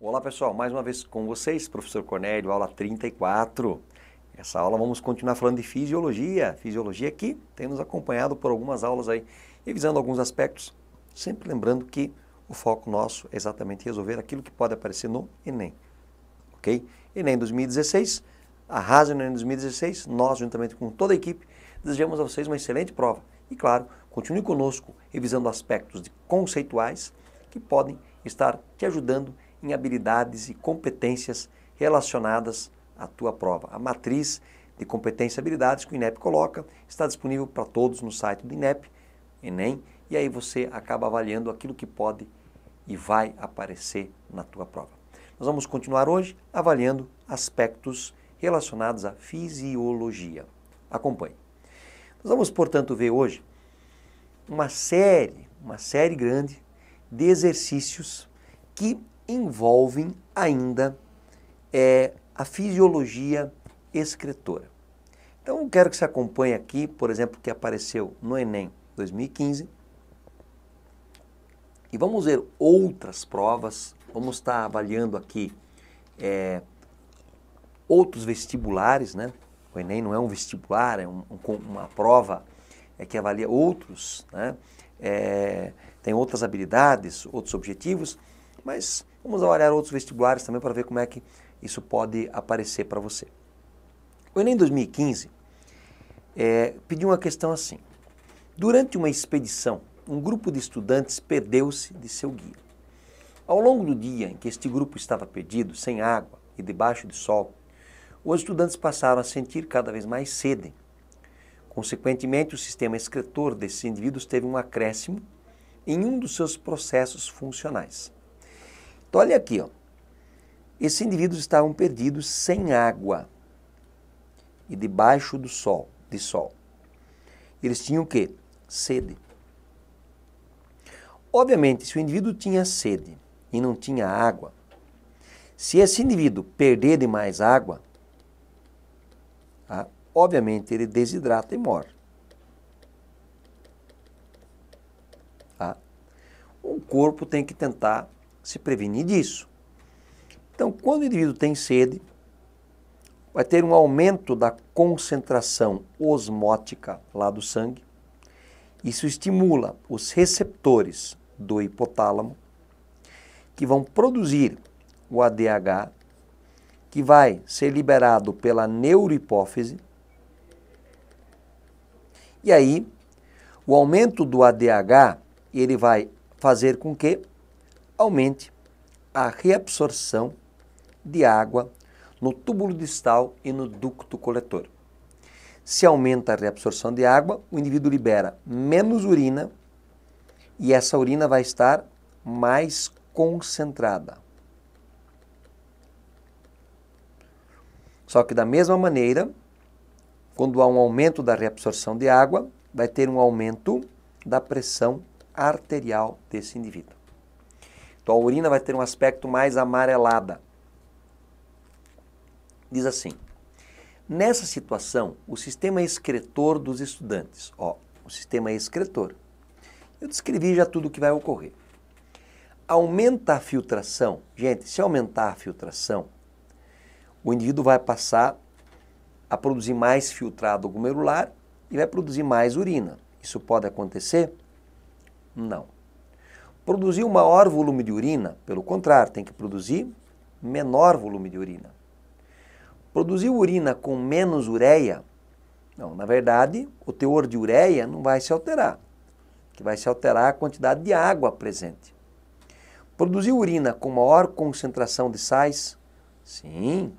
Olá pessoal, mais uma vez com vocês, professor Cornélio, aula 34. Essa aula vamos continuar falando de fisiologia, fisiologia que tem nos acompanhado por algumas aulas aí, revisando alguns aspectos, sempre lembrando que o foco nosso é exatamente resolver aquilo que pode aparecer no Enem, ok? Enem 2016, arrasa no Enem 2016, nós juntamente com toda a equipe desejamos a vocês uma excelente prova e claro, continue conosco revisando aspectos conceituais que podem estar te ajudando em habilidades e competências relacionadas à tua prova. A matriz de competência e habilidades que o INEP coloca está disponível para todos no site do INEP, Enem, e aí você acaba avaliando aquilo que pode e vai aparecer na tua prova. Nós vamos continuar hoje avaliando aspectos relacionados à fisiologia. Acompanhe. Nós vamos, portanto, ver hoje uma série, uma série grande de exercícios que envolvem ainda é, a fisiologia excretora. Então, eu quero que você acompanhe aqui, por exemplo, que apareceu no Enem 2015. E vamos ver outras provas, vamos estar avaliando aqui é, outros vestibulares, né? O Enem não é um vestibular, é um, uma prova é, que avalia outros, né? É, tem outras habilidades, outros objetivos, mas Vamos avaliar outros vestibulares também para ver como é que isso pode aparecer para você. O Enem 2015 é, pediu uma questão assim. Durante uma expedição, um grupo de estudantes perdeu-se de seu guia. Ao longo do dia em que este grupo estava perdido, sem água e debaixo de sol, os estudantes passaram a sentir cada vez mais sede. Consequentemente, o sistema excretor desses indivíduos teve um acréscimo em um dos seus processos funcionais. Então, olha aqui, ó. esses indivíduos estavam perdidos sem água e debaixo do sol, de sol. Eles tinham o quê? Sede. Obviamente, se o indivíduo tinha sede e não tinha água, se esse indivíduo perder demais água, tá? obviamente ele desidrata e morre. Tá? Ah, o corpo tem que tentar se prevenir disso. Então, quando o indivíduo tem sede, vai ter um aumento da concentração osmótica lá do sangue. Isso estimula os receptores do hipotálamo, que vão produzir o ADH, que vai ser liberado pela neurohipófise. E aí, o aumento do ADH, ele vai fazer com que aumente a reabsorção de água no túbulo distal e no ducto coletor. Se aumenta a reabsorção de água, o indivíduo libera menos urina e essa urina vai estar mais concentrada. Só que da mesma maneira, quando há um aumento da reabsorção de água, vai ter um aumento da pressão arterial desse indivíduo. Então a urina vai ter um aspecto mais amarelada. Diz assim: Nessa situação, o sistema excretor dos estudantes, ó, o sistema excretor. Eu descrevi já tudo o que vai ocorrer. Aumenta a filtração. Gente, se aumentar a filtração, o indivíduo vai passar a produzir mais filtrado glomerular e vai produzir mais urina. Isso pode acontecer? Não. Produzir maior volume de urina, pelo contrário, tem que produzir menor volume de urina. Produzir urina com menos ureia, não, na verdade, o teor de ureia não vai se alterar, que vai se alterar a quantidade de água presente. Produzir urina com maior concentração de sais, sim,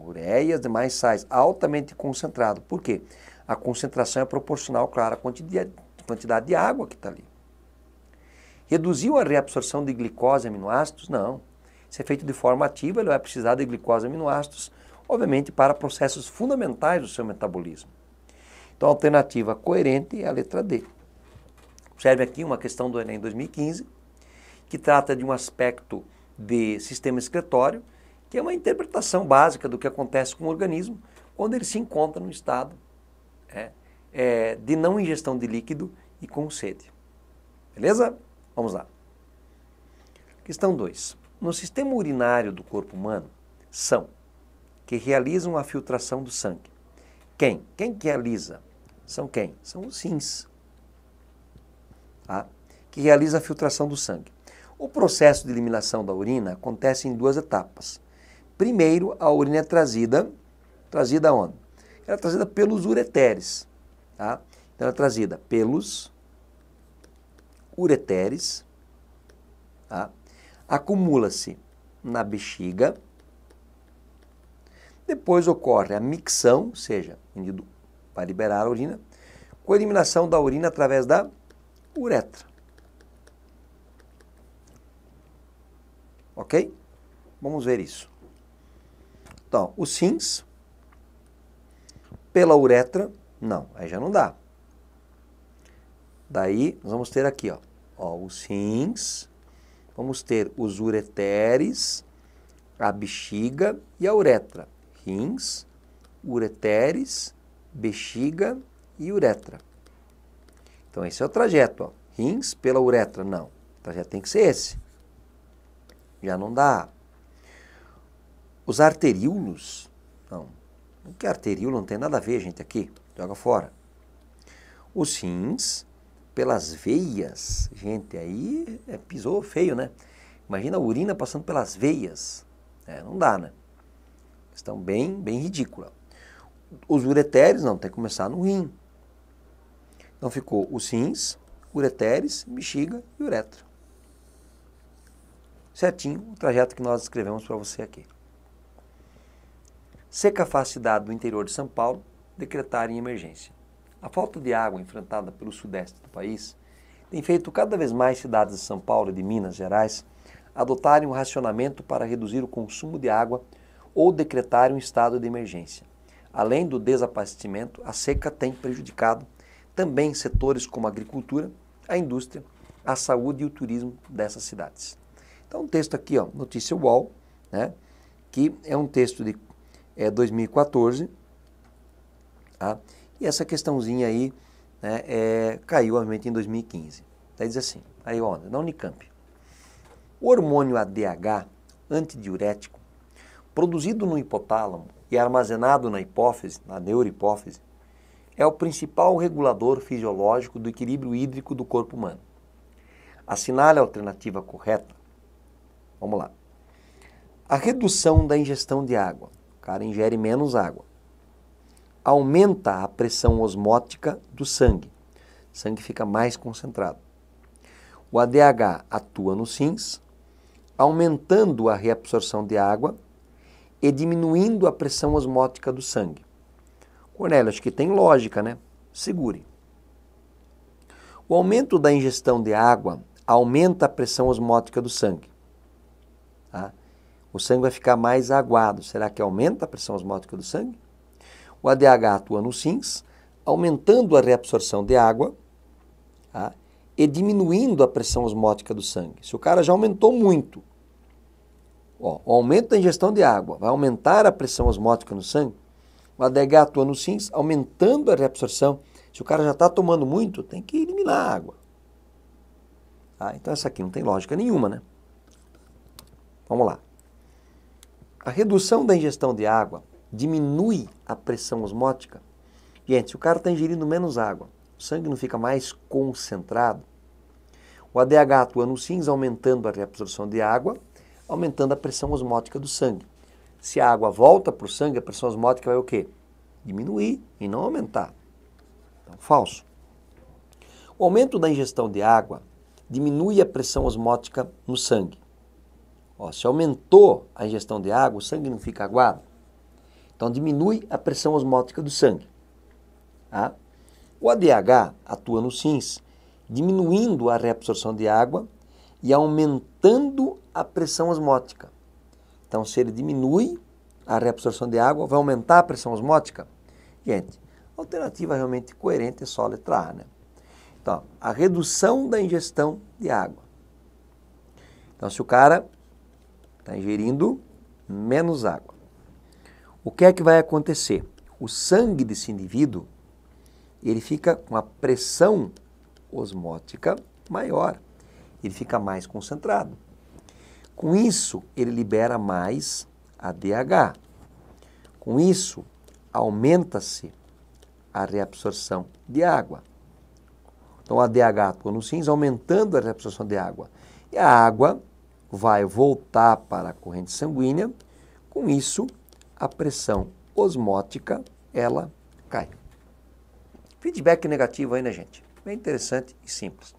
ureias, demais sais, altamente concentrado. Por quê? A concentração é proporcional, claro, à quantidade de água que está ali. Reduziu a reabsorção de glicose e aminoácidos? Não. Se é feito de forma ativa, ele vai precisar de glicose e aminoácidos, obviamente para processos fundamentais do seu metabolismo. Então, a alternativa coerente é a letra D. Observe aqui uma questão do Enem 2015, que trata de um aspecto de sistema excretório, que é uma interpretação básica do que acontece com o organismo quando ele se encontra num estado é, é, de não ingestão de líquido e com sede. Beleza? Vamos lá. Questão 2. No sistema urinário do corpo humano, são que realizam a filtração do sangue. Quem? Quem que realiza? São quem? São os rins, tá? que realiza a filtração do sangue. O processo de eliminação da urina acontece em duas etapas. Primeiro, a urina é trazida, trazida onde? Ela é trazida pelos ureteres, tá? Então, ela é trazida pelos ureteres, tá? acumula-se na bexiga, depois ocorre a micção, ou seja, unido para liberar a urina, com a eliminação da urina através da uretra. Ok? Vamos ver isso. Então, os sins, pela uretra, não, aí já não dá. Daí, nós vamos ter aqui, ó, ó os rins, vamos ter os ureteres, a bexiga e a uretra. Rins, ureteres, bexiga e uretra. Então, esse é o trajeto, ó. Rins pela uretra, não. O trajeto tem que ser esse. Já não dá. Os arteríolos, não. O que é arteríolo não tem nada a ver, gente, aqui. Joga fora. Os rins, pelas veias, gente, aí é, pisou feio, né? Imagina a urina passando pelas veias, é, não dá, né? Questão bem, bem ridícula. Os ureteres, não, tem que começar no rim. Então ficou os rins, ureteres, bexiga e uretra. Certinho o trajeto que nós escrevemos para você aqui. Seca dado do interior de São Paulo decretar em emergência. A falta de água enfrentada pelo sudeste do país tem feito cada vez mais cidades de São Paulo e de Minas Gerais adotarem um racionamento para reduzir o consumo de água ou decretar um estado de emergência. Além do desabastecimento, a seca tem prejudicado também setores como a agricultura, a indústria, a saúde e o turismo dessas cidades. Então, um texto aqui, ó, Notícia UOL, né, que é um texto de é, 2014, tá? E essa questãozinha aí né, é, caiu, obviamente, em 2015. Daí diz assim, aí onda, na Unicamp. O hormônio ADH, antidiurético, produzido no hipotálamo e armazenado na hipófise, na neurohipófise, é o principal regulador fisiológico do equilíbrio hídrico do corpo humano. Assinale a alternativa correta. Vamos lá. A redução da ingestão de água. O cara ingere menos água aumenta a pressão osmótica do sangue. O sangue fica mais concentrado. O ADH atua nos rins, aumentando a reabsorção de água e diminuindo a pressão osmótica do sangue. Cornélio, acho que tem lógica, né? Segure. O aumento da ingestão de água aumenta a pressão osmótica do sangue. Tá? O sangue vai ficar mais aguado. Será que aumenta a pressão osmótica do sangue? O ADH atua nos rins, aumentando a reabsorção de água tá? e diminuindo a pressão osmótica do sangue. Se o cara já aumentou muito, ó, o aumento da ingestão de água vai aumentar a pressão osmótica no sangue, o ADH atua nos rins, aumentando a reabsorção. Se o cara já está tomando muito, tem que eliminar a água. Tá? Então essa aqui não tem lógica nenhuma, né? Vamos lá. A redução da ingestão de água diminui a pressão osmótica. Gente, se o cara está ingerindo menos água, o sangue não fica mais concentrado. O ADH atuando no cinza, aumentando a reabsorção de água, aumentando a pressão osmótica do sangue. Se a água volta para o sangue, a pressão osmótica vai o quê? Diminuir e não aumentar. Então, falso. O aumento da ingestão de água diminui a pressão osmótica no sangue. Ó, se aumentou a ingestão de água, o sangue não fica aguado. Então diminui a pressão osmótica do sangue. Tá? O ADH atua nos rins, diminuindo a reabsorção de água e aumentando a pressão osmótica. Então, se ele diminui a reabsorção de água, vai aumentar a pressão osmótica? Gente, a alternativa realmente coerente é só a letra A, né? Então, a redução da ingestão de água. Então, se o cara está ingerindo menos água o que é que vai acontecer? O sangue desse indivíduo, ele fica com a pressão osmótica maior, ele fica mais concentrado. Com isso, ele libera mais ADH. Com isso, aumenta-se a reabsorção de água. Então, a ADH atua nos cinza, aumentando a reabsorção de água. E a água vai voltar para a corrente sanguínea, com isso, a pressão osmótica ela cai. Feedback negativo aí, né, gente? Bem é interessante e simples.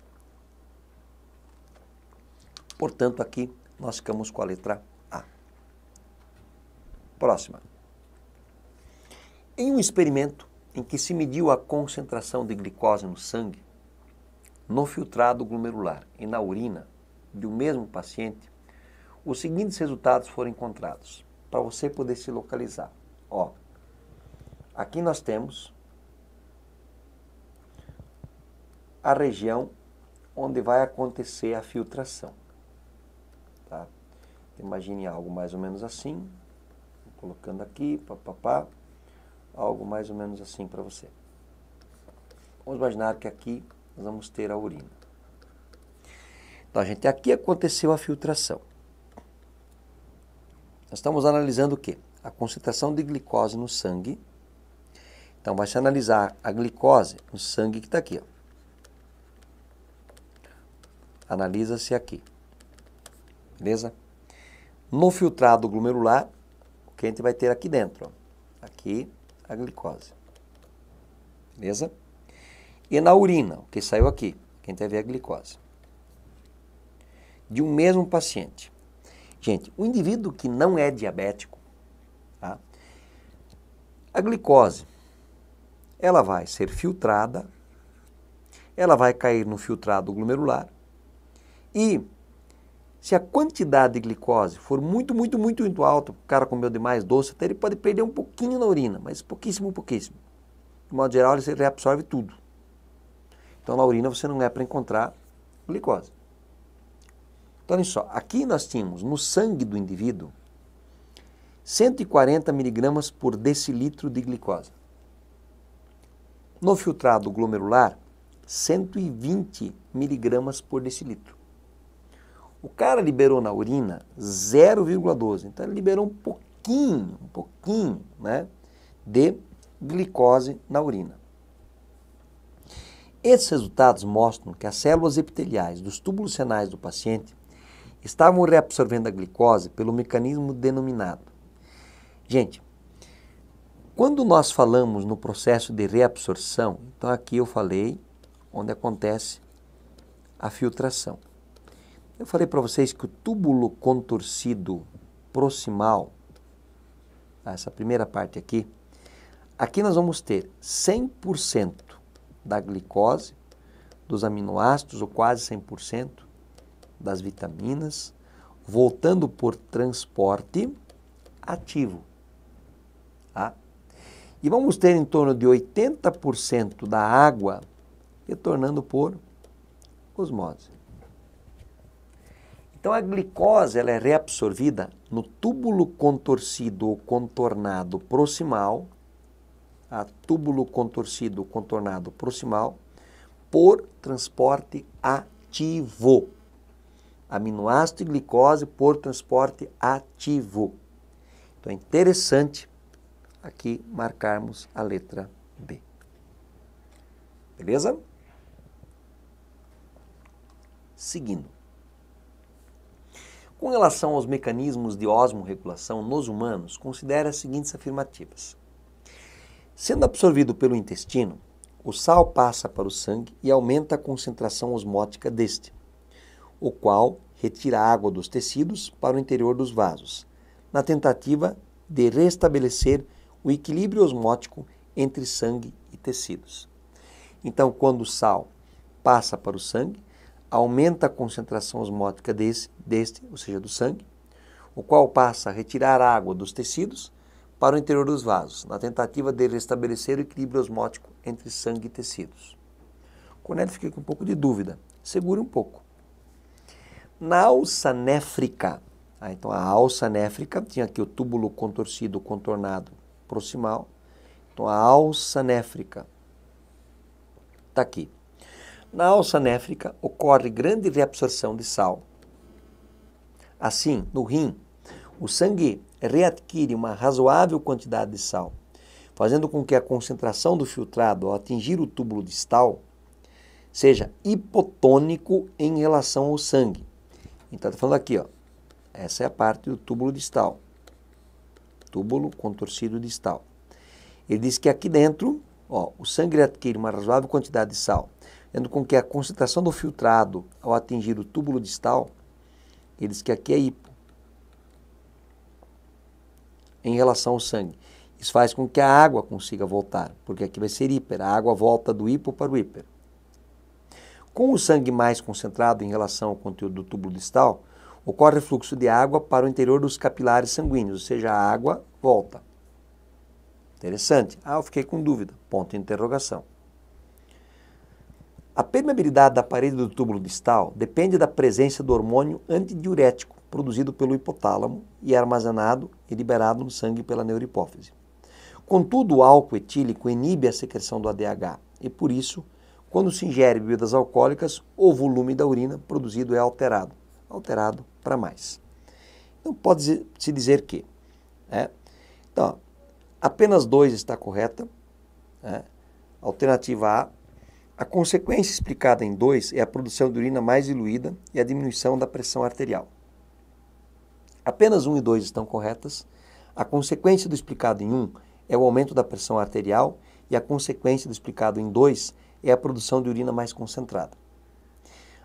Portanto, aqui nós ficamos com a letra A. Próxima. Em um experimento em que se mediu a concentração de glicose no sangue, no filtrado glomerular e na urina de um mesmo paciente, os seguintes resultados foram encontrados para você poder se localizar. Ó, aqui nós temos a região onde vai acontecer a filtração. Tá? Imagine algo mais ou menos assim, colocando aqui, papapá, algo mais ou menos assim para você. Vamos imaginar que aqui nós vamos ter a urina. Então, gente, aqui aconteceu a filtração. Nós estamos analisando o quê? A concentração de glicose no sangue. Então, vai se analisar a glicose no sangue que está aqui. Analisa-se aqui. Beleza? No filtrado glomerular, o que a gente vai ter aqui dentro? Aqui, a glicose. Beleza? E na urina, o que saiu aqui? Quem vai ver a glicose. De um mesmo paciente. Gente, o indivíduo que não é diabético, tá? a glicose, ela vai ser filtrada, ela vai cair no filtrado glomerular e se a quantidade de glicose for muito, muito, muito, muito alta, o cara comeu demais doce, até ele pode perder um pouquinho na urina, mas pouquíssimo, pouquíssimo. De modo geral, ele reabsorve tudo. Então, na urina você não é para encontrar glicose. Então, olha só, aqui nós tínhamos no sangue do indivíduo 140 miligramas por decilitro de glicose. No filtrado glomerular, 120 miligramas por decilitro. O cara liberou na urina 0,12, então ele liberou um pouquinho, um pouquinho, né, de glicose na urina. Esses resultados mostram que as células epiteliais dos túbulos renais do paciente estavam reabsorvendo a glicose pelo mecanismo denominado. Gente, quando nós falamos no processo de reabsorção, então aqui eu falei onde acontece a filtração. Eu falei para vocês que o túbulo contorcido proximal, essa primeira parte aqui, aqui nós vamos ter 100% da glicose, dos aminoácidos, ou quase 100%, das vitaminas, voltando por transporte ativo. Tá? E vamos ter em torno de 80% da água retornando por osmose. Então a glicose ela é reabsorvida no túbulo contorcido ou contornado proximal, a tá? túbulo contorcido contornado proximal, por transporte ativo aminoácido e glicose por transporte ativo. Então é interessante aqui marcarmos a letra B. Beleza? Seguindo. Com relação aos mecanismos de osmorregulação nos humanos, considere as seguintes afirmativas. Sendo absorvido pelo intestino, o sal passa para o sangue e aumenta a concentração osmótica deste o qual retira água dos tecidos para o interior dos vasos, na tentativa de restabelecer o equilíbrio osmótico entre sangue e tecidos. Então, quando o sal passa para o sangue, aumenta a concentração osmótica desse, deste, ou seja, do sangue, o qual passa a retirar água dos tecidos para o interior dos vasos, na tentativa de restabelecer o equilíbrio osmótico entre sangue e tecidos. Cornélio fica com um pouco de dúvida, segure um pouco. Na alça néfrica, ah, então a alça néfrica tinha aqui o túbulo contorcido, contornado proximal. Então a alça néfrica está aqui. Na alça néfrica ocorre grande reabsorção de sal. Assim, no rim, o sangue readquire uma razoável quantidade de sal, fazendo com que a concentração do filtrado ao atingir o túbulo distal seja hipotônico em relação ao sangue. Então, está falando aqui, ó. Essa é a parte do túbulo distal. Túbulo contorcido distal. Ele diz que aqui dentro, ó, o sangue adquire uma razoável quantidade de sal, tendo com que a concentração do filtrado ao atingir o túbulo distal, ele diz que aqui é hipo em relação ao sangue. Isso faz com que a água consiga voltar, porque aqui vai ser hiper, a água volta do hipo para o hiper. Com o sangue mais concentrado em relação ao conteúdo do túbulo distal, ocorre fluxo de água para o interior dos capilares sanguíneos, ou seja, a água volta. Interessante. Ah, eu fiquei com dúvida. Ponto de interrogação. A permeabilidade da parede do túbulo distal depende da presença do hormônio antidiurético produzido pelo hipotálamo e é armazenado e liberado no sangue pela neurohipófise. Contudo, o álcool etílico inibe a secreção do ADH e, por isso, quando se ingere bebidas alcoólicas, o volume da urina produzido é alterado, alterado para mais. Então pode se dizer que, né? então, apenas dois está correta. Né? Alternativa A, a consequência explicada em dois é a produção de urina mais diluída e a diminuição da pressão arterial. Apenas um e dois estão corretas. A consequência do explicado em um é o aumento da pressão arterial e a consequência do explicado em dois é a produção de urina mais concentrada.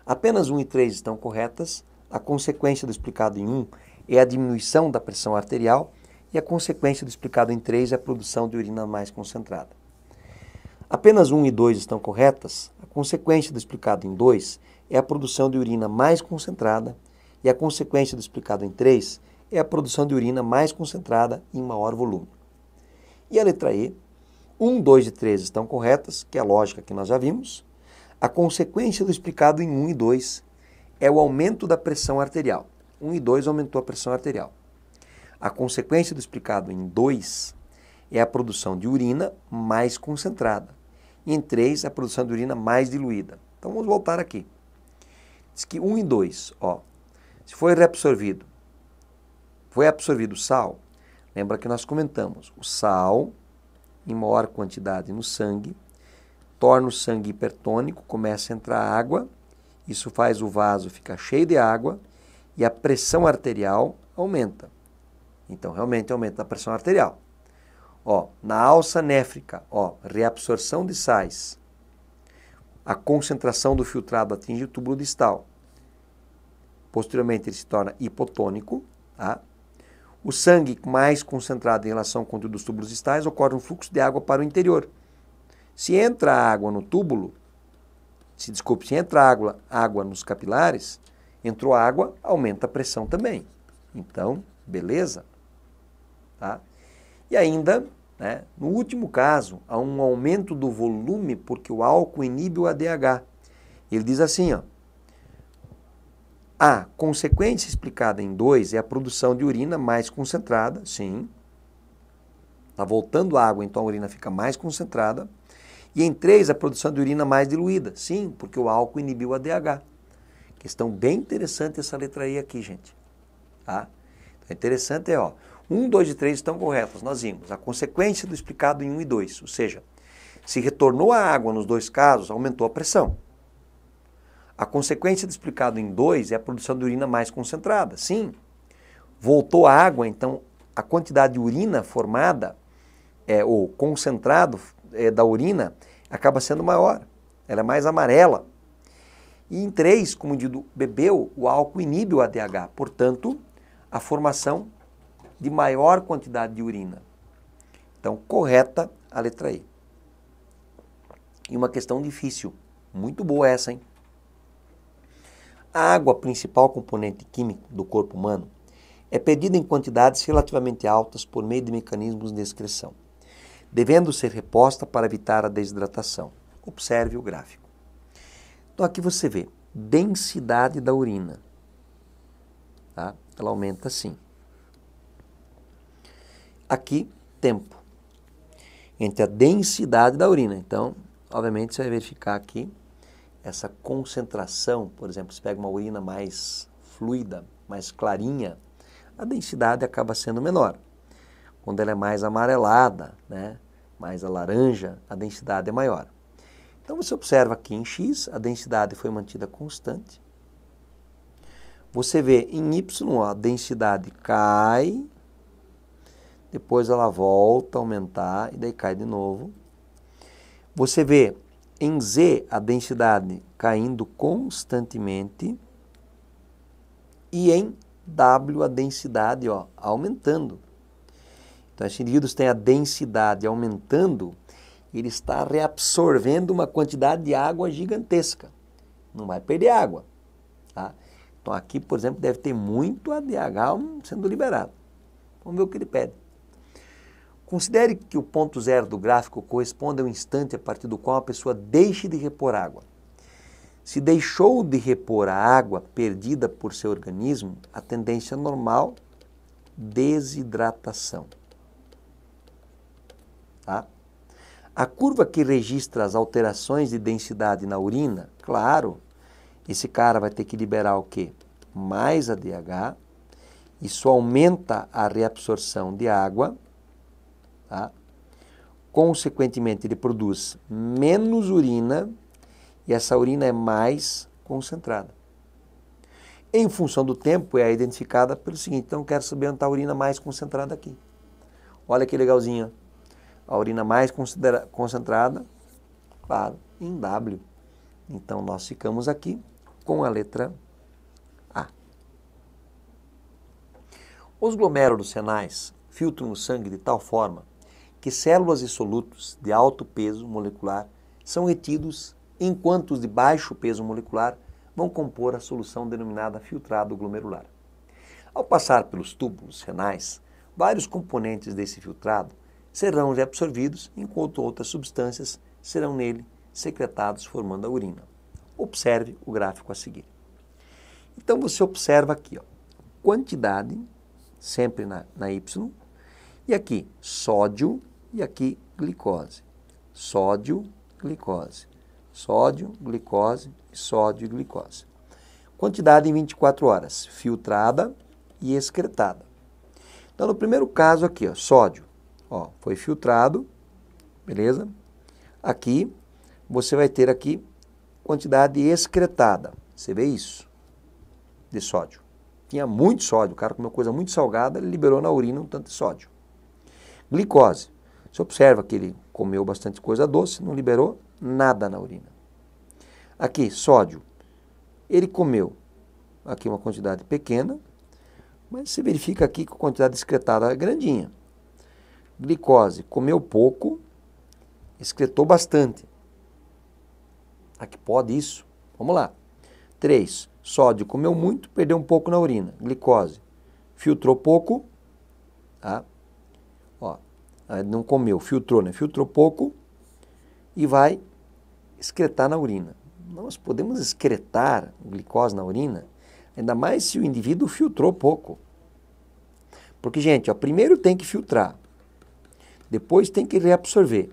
Apenas 1 e 3 estão corretas. A consequência do explicado em 1 é a diminuição da pressão arterial e a consequência do explicado em 3 é a produção de urina mais concentrada. Apenas 1 e 2 estão corretas. A consequência do explicado em 2 é a produção de urina mais concentrada e a consequência do explicado em 3 é a produção de urina mais concentrada em maior volume. E a letra E 1, 2 e 3 estão corretas, que é a lógica que nós já vimos. A consequência do explicado em 1 e 2 é o aumento da pressão arterial. 1 e 2 aumentou a pressão arterial. A consequência do explicado em 2 é a produção de urina mais concentrada. E em 3, a produção de urina mais diluída. Então vamos voltar aqui. Diz que 1 e 2, ó, se foi reabsorvido, foi absorvido o sal, lembra que nós comentamos, o sal em maior quantidade no sangue, torna o sangue hipertônico, começa a entrar água, isso faz o vaso ficar cheio de água e a pressão arterial aumenta. Então, realmente aumenta a pressão arterial. Ó, na alça néfrica, ó, reabsorção de sais. A concentração do filtrado atinge o tubo distal. Posteriormente, ele se torna hipotônico, tá? O sangue mais concentrado em relação ao conteúdo dos túbulos distais ocorre um fluxo de água para o interior. Se entra água no túbulo, se desculpe, se entra água, água nos capilares, entrou água, aumenta a pressão também. Então, beleza? Tá? E ainda, né, no último caso, há um aumento do volume porque o álcool inibe o ADH. Ele diz assim, ó, a consequência explicada em 2 é a produção de urina mais concentrada, sim. Está voltando água, então a urina fica mais concentrada. E em 3, a produção de urina mais diluída, sim, porque o álcool inibiu a DH. Questão bem interessante essa letra E aqui, gente. Tá? Então, é interessante é, ó, 1, 2 e 3 estão corretos, nós vimos. A consequência do explicado em 1 um e 2, ou seja, se retornou a água nos dois casos, aumentou a pressão. A consequência do explicado em 2 é a produção de urina mais concentrada. Sim, voltou a água, então a quantidade de urina formada é, ou concentrado é, da urina acaba sendo maior, ela é mais amarela. E em 3, como indivíduo bebeu, o álcool inibe o ADH, portanto, a formação de maior quantidade de urina. Então, correta a letra E. E uma questão difícil. Muito boa essa, hein? A água, principal componente químico do corpo humano, é perdida em quantidades relativamente altas por meio de mecanismos de excreção, devendo ser reposta para evitar a desidratação. Observe o gráfico. Então aqui você vê densidade da urina. Tá? Ela aumenta assim. Aqui, tempo. Entre a densidade da urina. Então, obviamente, você vai verificar aqui essa concentração, por exemplo, se pega uma urina mais fluida, mais clarinha, a densidade acaba sendo menor. Quando ela é mais amarelada, né, mais a laranja, a densidade é maior. Então você observa que em X a densidade foi mantida constante. Você vê em Y a densidade cai, depois ela volta a aumentar e daí cai de novo. Você vê em Z, a densidade caindo constantemente. E em W, a densidade ó, aumentando. Então, esses indivíduos têm a densidade aumentando, ele está reabsorvendo uma quantidade de água gigantesca. Não vai perder água. Tá? Então, aqui, por exemplo, deve ter muito ADH sendo liberado. Vamos ver o que ele pede. Considere que o ponto zero do gráfico corresponde ao instante a partir do qual a pessoa deixa de repor água. Se deixou de repor a água perdida por seu organismo, a tendência normal desidratação. Tá? A curva que registra as alterações de densidade na urina, claro, esse cara vai ter que liberar o quê? Mais ADH, isso aumenta a reabsorção de água, Tá? Consequentemente, ele produz menos urina e essa urina é mais concentrada. Em função do tempo, é identificada pelo seguinte: então, quero saber onde está a urina mais concentrada aqui. Olha que legalzinha. A urina mais concentrada, claro, em W. Então, nós ficamos aqui com a letra A. Os glomérulos renais filtram o sangue de tal forma que células e solutos de alto peso molecular são retidos enquanto os de baixo peso molecular vão compor a solução denominada filtrado glomerular. Ao passar pelos túbulos renais, vários componentes desse filtrado serão reabsorvidos, enquanto outras substâncias serão nele secretados, formando a urina. Observe o gráfico a seguir. Então você observa aqui, ó, quantidade, sempre na, na Y, e aqui sódio, e aqui, glicose. Sódio, glicose. Sódio, glicose e sódio e glicose. Quantidade em 24 horas, filtrada e excretada. Então, no primeiro caso aqui, ó, sódio, ó, foi filtrado, beleza? Aqui, você vai ter aqui quantidade excretada. Você vê isso? De sódio. Tinha muito sódio, o cara comeu coisa muito salgada, ele liberou na urina um tanto de sódio. Glicose. Você observa que ele comeu bastante coisa doce, não liberou nada na urina. Aqui, sódio. Ele comeu aqui uma quantidade pequena, mas se verifica aqui que a quantidade excretada é grandinha. Glicose, comeu pouco, excretou bastante. Aqui pode isso. Vamos lá. 3. Sódio, comeu muito, perdeu um pouco na urina. Glicose, filtrou pouco, tá? Ah, não comeu, filtrou, né? Filtrou pouco e vai excretar na urina. Nós podemos excretar glicose na urina, ainda mais se o indivíduo filtrou pouco. Porque, gente, ó, primeiro tem que filtrar, depois tem que reabsorver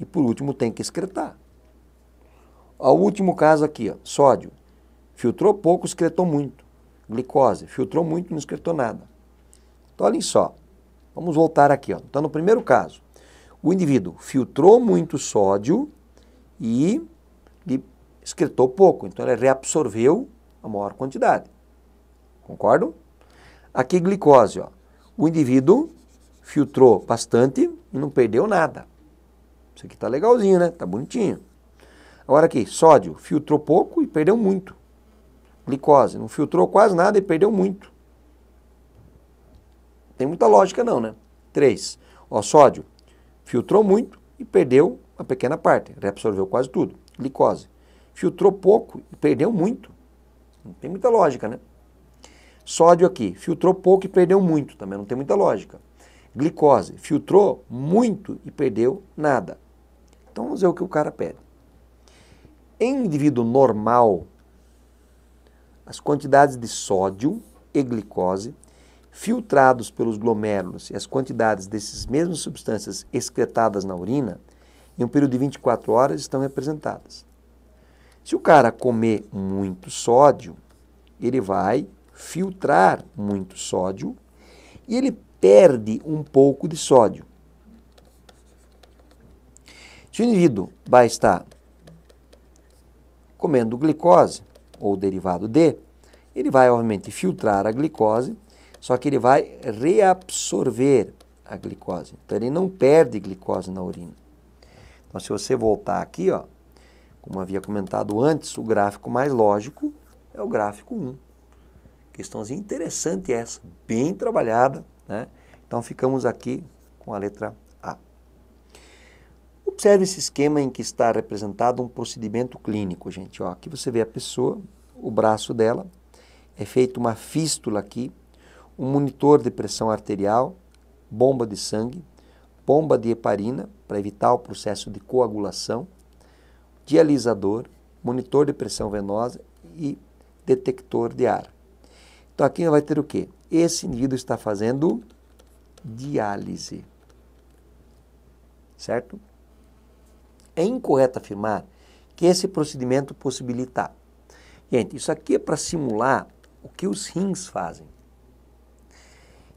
e por último tem que excretar. O último caso aqui, ó, sódio. Filtrou pouco, excretou muito. Glicose, filtrou muito, não excretou nada. Então, olhem só. Vamos voltar aqui. Ó. Então, no primeiro caso, o indivíduo filtrou muito sódio e excretou pouco. Então, ele reabsorveu a maior quantidade. Concordo? Aqui, glicose. Ó. O indivíduo filtrou bastante e não perdeu nada. Isso aqui está legalzinho, né? Está bonitinho. Agora aqui, sódio. Filtrou pouco e perdeu muito. Glicose. Não filtrou quase nada e perdeu muito tem muita lógica não, né? três O sódio filtrou muito e perdeu uma pequena parte, reabsorveu quase tudo. Glicose. Filtrou pouco e perdeu muito. Não tem muita lógica, né? Sódio aqui, filtrou pouco e perdeu muito, também não tem muita lógica. Glicose, filtrou muito e perdeu nada. Então vamos ver o que o cara pede. Em indivíduo normal, as quantidades de sódio e glicose filtrados pelos glomérulos e as quantidades dessas mesmas substâncias excretadas na urina, em um período de 24 horas estão representadas. Se o cara comer muito sódio, ele vai filtrar muito sódio e ele perde um pouco de sódio. Se o indivíduo vai estar comendo glicose ou derivado de, ele vai obviamente filtrar a glicose só que ele vai reabsorver a glicose. Então ele não perde glicose na urina. Então se você voltar aqui, ó, como havia comentado antes, o gráfico mais lógico é o gráfico 1. Questãozinha interessante essa, bem trabalhada, né? Então ficamos aqui com a letra A. Observe esse esquema em que está representado um procedimento clínico, gente. Ó, aqui você vê a pessoa, o braço dela, é feita uma fístula aqui, um monitor de pressão arterial, bomba de sangue, bomba de heparina para evitar o processo de coagulação, dialisador, monitor de pressão venosa e detector de ar. Então aqui vai ter o quê? Esse indivíduo está fazendo diálise. Certo? É incorreto afirmar que esse procedimento possibilita. Gente, isso aqui é para simular o que os rins fazem.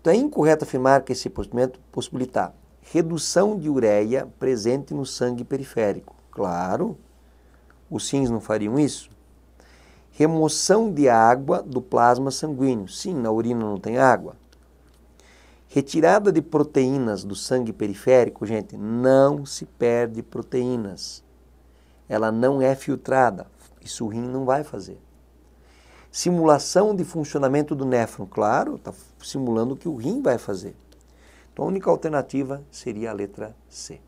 Então é incorreto afirmar que esse procedimento possibilita redução de ureia presente no sangue periférico. Claro, os sims não fariam isso. Remoção de água do plasma sanguíneo. Sim, na urina não tem água. Retirada de proteínas do sangue periférico, gente, não se perde proteínas. Ela não é filtrada. Isso o rim não vai fazer simulação de funcionamento do néfron. Claro, está simulando o que o rim vai fazer. Então a única alternativa seria a letra C.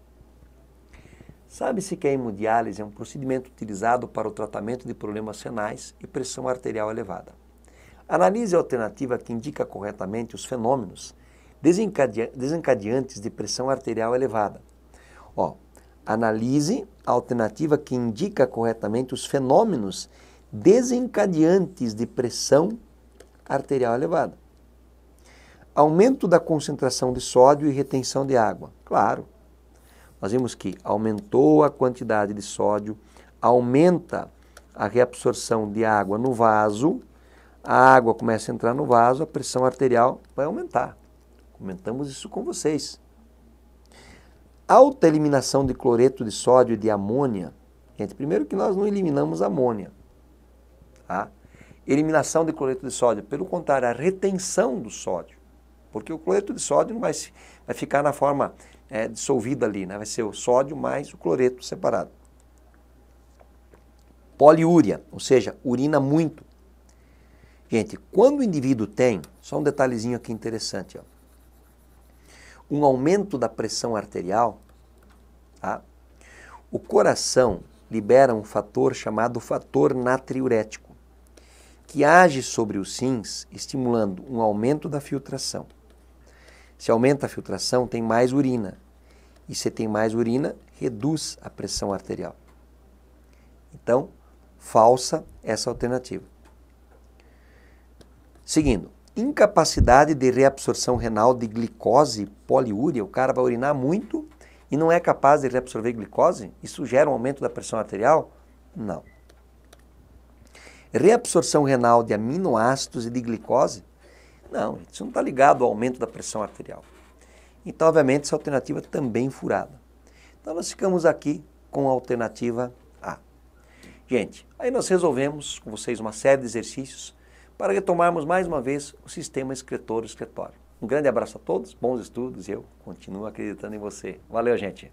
Sabe-se que a hemodiálise é um procedimento utilizado para o tratamento de problemas renais e pressão arterial elevada. Analise a alternativa que indica corretamente os fenômenos desencadeantes de pressão arterial elevada. Ó, analise a alternativa que indica corretamente os fenômenos desencadeantes de pressão arterial elevada. Aumento da concentração de sódio e retenção de água. Claro, nós vimos que aumentou a quantidade de sódio, aumenta a reabsorção de água no vaso, a água começa a entrar no vaso, a pressão arterial vai aumentar. Comentamos isso com vocês. Alta eliminação de cloreto de sódio e de amônia. Gente, primeiro que nós não eliminamos amônia. Tá? eliminação de cloreto de sódio, pelo contrário, a retenção do sódio. Porque o cloreto de sódio não vai, vai ficar na forma é, dissolvida ali, né? vai ser o sódio mais o cloreto separado. Poliúria, ou seja, urina muito. Gente, quando o indivíduo tem, só um detalhezinho aqui interessante, ó, um aumento da pressão arterial, tá? o coração libera um fator chamado fator natriurético que age sobre os rins, estimulando um aumento da filtração. Se aumenta a filtração, tem mais urina. E se tem mais urina, reduz a pressão arterial. Então, falsa essa alternativa. Seguindo, incapacidade de reabsorção renal de glicose poliúria, o cara vai urinar muito e não é capaz de reabsorver glicose? Isso gera um aumento da pressão arterial? Não reabsorção renal de aminoácidos e de glicose? Não, isso não está ligado ao aumento da pressão arterial. Então, obviamente, essa alternativa também furada. Então, nós ficamos aqui com a alternativa A. Gente, aí nós resolvemos com vocês uma série de exercícios para retomarmos mais uma vez o sistema excretor escritório Um grande abraço a todos, bons estudos e eu continuo acreditando em você. Valeu, gente!